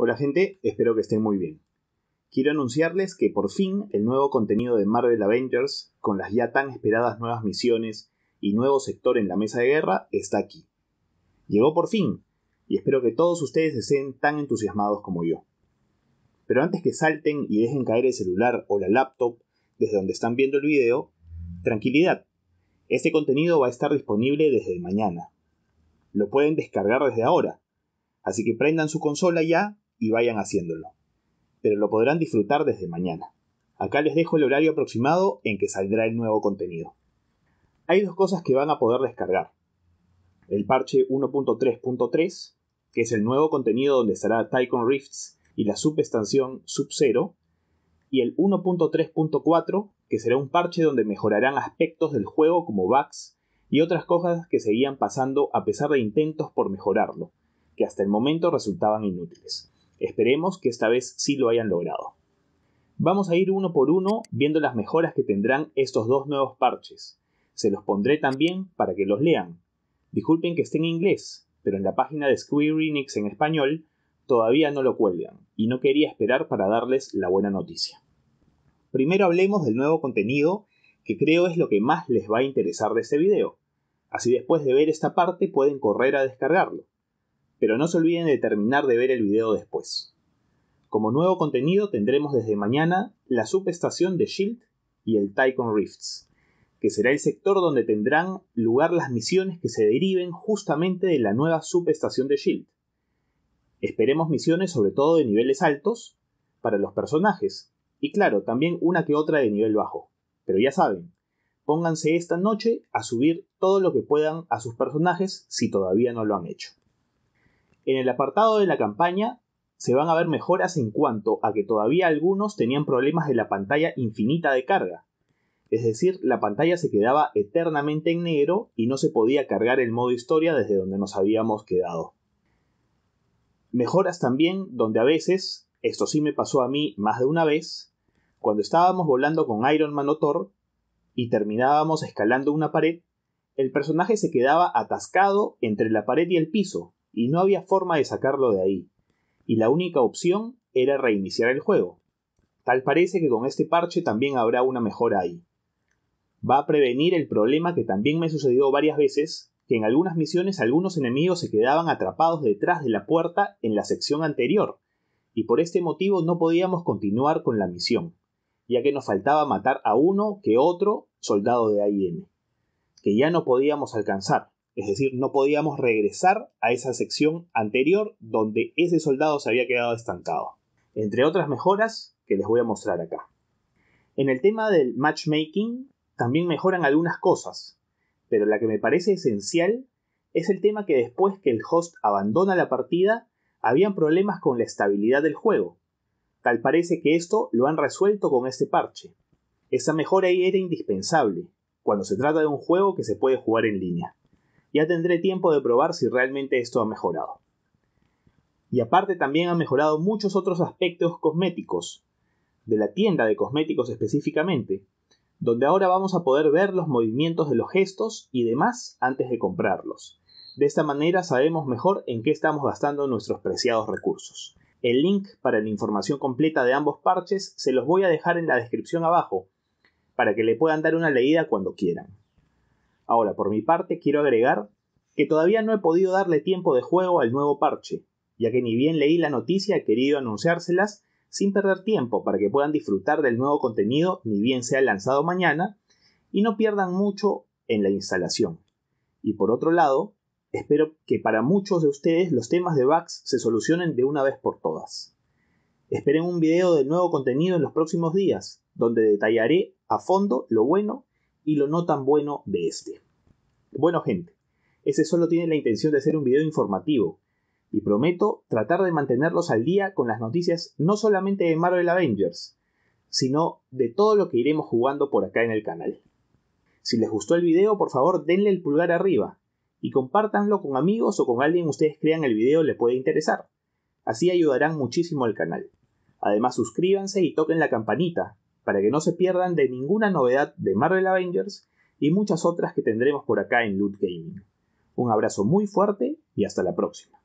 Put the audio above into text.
Hola gente, espero que estén muy bien. Quiero anunciarles que por fin el nuevo contenido de Marvel Avengers, con las ya tan esperadas nuevas misiones y nuevo sector en la mesa de guerra, está aquí. Llegó por fin, y espero que todos ustedes estén tan entusiasmados como yo. Pero antes que salten y dejen caer el celular o la laptop desde donde están viendo el video, tranquilidad. Este contenido va a estar disponible desde mañana. Lo pueden descargar desde ahora. Así que prendan su consola ya y vayan haciéndolo. Pero lo podrán disfrutar desde mañana. Acá les dejo el horario aproximado en que saldrá el nuevo contenido. Hay dos cosas que van a poder descargar. El parche 1.3.3, que es el nuevo contenido donde estará Tycoon Rifts y la subestación Sub-Zero, y el 1.3.4, que será un parche donde mejorarán aspectos del juego como bugs y otras cosas que seguían pasando a pesar de intentos por mejorarlo, que hasta el momento resultaban inútiles. Esperemos que esta vez sí lo hayan logrado. Vamos a ir uno por uno viendo las mejoras que tendrán estos dos nuevos parches. Se los pondré también para que los lean. Disculpen que esté en inglés, pero en la página de Square en español todavía no lo cuelgan, y no quería esperar para darles la buena noticia. Primero hablemos del nuevo contenido, que creo es lo que más les va a interesar de este video. Así después de ver esta parte pueden correr a descargarlo pero no se olviden de terminar de ver el video después. Como nuevo contenido tendremos desde mañana la subestación de Shield y el Tycoon Rifts, que será el sector donde tendrán lugar las misiones que se deriven justamente de la nueva subestación de Shield. Esperemos misiones sobre todo de niveles altos para los personajes, y claro, también una que otra de nivel bajo. Pero ya saben, pónganse esta noche a subir todo lo que puedan a sus personajes si todavía no lo han hecho. En el apartado de la campaña se van a ver mejoras en cuanto a que todavía algunos tenían problemas de la pantalla infinita de carga. Es decir, la pantalla se quedaba eternamente en negro y no se podía cargar el modo historia desde donde nos habíamos quedado. Mejoras también donde a veces, esto sí me pasó a mí más de una vez, cuando estábamos volando con Iron Man o Thor y terminábamos escalando una pared, el personaje se quedaba atascado entre la pared y el piso, y no había forma de sacarlo de ahí, y la única opción era reiniciar el juego. Tal parece que con este parche también habrá una mejora ahí. Va a prevenir el problema que también me sucedió varias veces, que en algunas misiones algunos enemigos se quedaban atrapados detrás de la puerta en la sección anterior, y por este motivo no podíamos continuar con la misión, ya que nos faltaba matar a uno que otro soldado de AIM, que ya no podíamos alcanzar, es decir, no podíamos regresar a esa sección anterior donde ese soldado se había quedado estancado. Entre otras mejoras que les voy a mostrar acá. En el tema del matchmaking también mejoran algunas cosas, pero la que me parece esencial es el tema que después que el host abandona la partida, habían problemas con la estabilidad del juego. Tal parece que esto lo han resuelto con este parche. Esa mejora ahí era indispensable, cuando se trata de un juego que se puede jugar en línea ya tendré tiempo de probar si realmente esto ha mejorado. Y aparte también ha mejorado muchos otros aspectos cosméticos, de la tienda de cosméticos específicamente, donde ahora vamos a poder ver los movimientos de los gestos y demás antes de comprarlos. De esta manera sabemos mejor en qué estamos gastando nuestros preciados recursos. El link para la información completa de ambos parches se los voy a dejar en la descripción abajo, para que le puedan dar una leída cuando quieran. Ahora, por mi parte, quiero agregar que todavía no he podido darle tiempo de juego al nuevo parche, ya que ni bien leí la noticia he querido anunciárselas sin perder tiempo para que puedan disfrutar del nuevo contenido ni bien sea lanzado mañana y no pierdan mucho en la instalación. Y por otro lado, espero que para muchos de ustedes los temas de bugs se solucionen de una vez por todas. Esperen un video del nuevo contenido en los próximos días, donde detallaré a fondo lo bueno y lo no tan bueno de este. Bueno, gente, ese solo tiene la intención de ser un video informativo. Y prometo tratar de mantenerlos al día con las noticias no solamente de Marvel Avengers, sino de todo lo que iremos jugando por acá en el canal. Si les gustó el video, por favor denle el pulgar arriba y compártanlo con amigos o con alguien ustedes crean el video le puede interesar. Así ayudarán muchísimo al canal. Además suscríbanse y toquen la campanita para que no se pierdan de ninguna novedad de Marvel Avengers y muchas otras que tendremos por acá en Loot Gaming. Un abrazo muy fuerte y hasta la próxima.